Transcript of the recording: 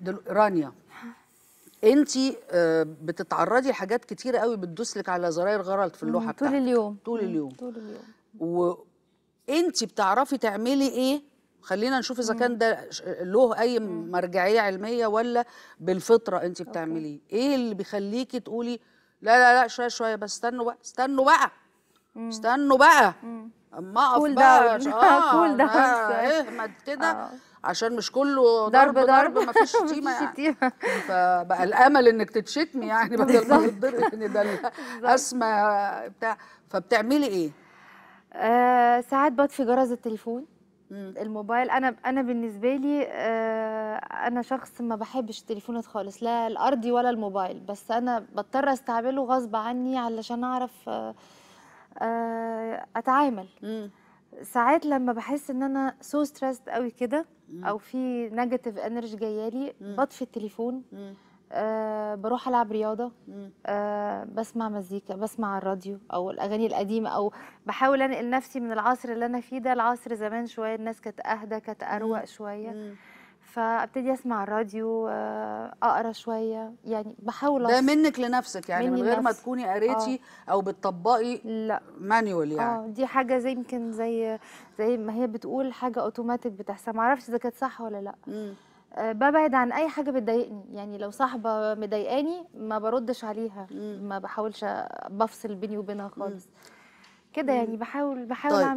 دل... رانيا انت آه، بتتعرضي لحاجات كتيره قوي بتدوس لك على زراير غلط في اللوحه بتاعتك طول اليوم طول اليوم طول اليوم وانت بتعرفي تعملي ايه خلينا نشوف اذا كان ده له اي مرجعيه علميه ولا بالفطره انت بتعمليه ايه اللي بيخليكي تقولي لا لا لا شويه شويه بس استنوا بقى استنوا بقى استنوا بقى ما كول داون اه كول داون اهمد كده آه. عشان مش كله ضرب ضرب, ما فيش شتيمه يعني فبقى الامل انك تتشتمي يعني بدل ما تتضرب ان يعني ده اسمى بتاع فبتعملي ايه؟ آه ساعات بطفي جرس التليفون مم. الموبايل انا انا بالنسبه لي آه انا شخص ما بحبش التليفونات خالص لا الارضي ولا الموبايل بس انا بضطر استعمله غصب عني علشان اعرف آه, آه، بتعامل مم. ساعات لما بحس ان انا سو so ستريسد قوي كده او في نيجاتيف انرجي جايه لي بطفي التليفون أه بروح العب رياضه أه بسمع مزيكا بسمع الراديو او الاغاني القديمه او بحاول انقل نفسي من العصر اللي انا فيه ده العصر زمان شويه الناس كانت اهدى كانت اروق شويه مم. فابتدي اسمع الراديو آه، اقرا شويه يعني بحاول ده منك لنفسك يعني من غير ما تكوني آه. قريتي آه. او بتطبقي لا مانيوال يعني اه دي حاجه زي يمكن زي زي ما هي بتقول حاجه اوتوماتيك بتحصل ما اعرفش اذا كانت صح ولا لا آه ببعد عن اي حاجه بتضايقني يعني لو صاحبه مضايقاني ما بردش عليها مم. ما بحاولش بفصل بيني وبينها خالص كده يعني بحاول بحاول طيب. اعمل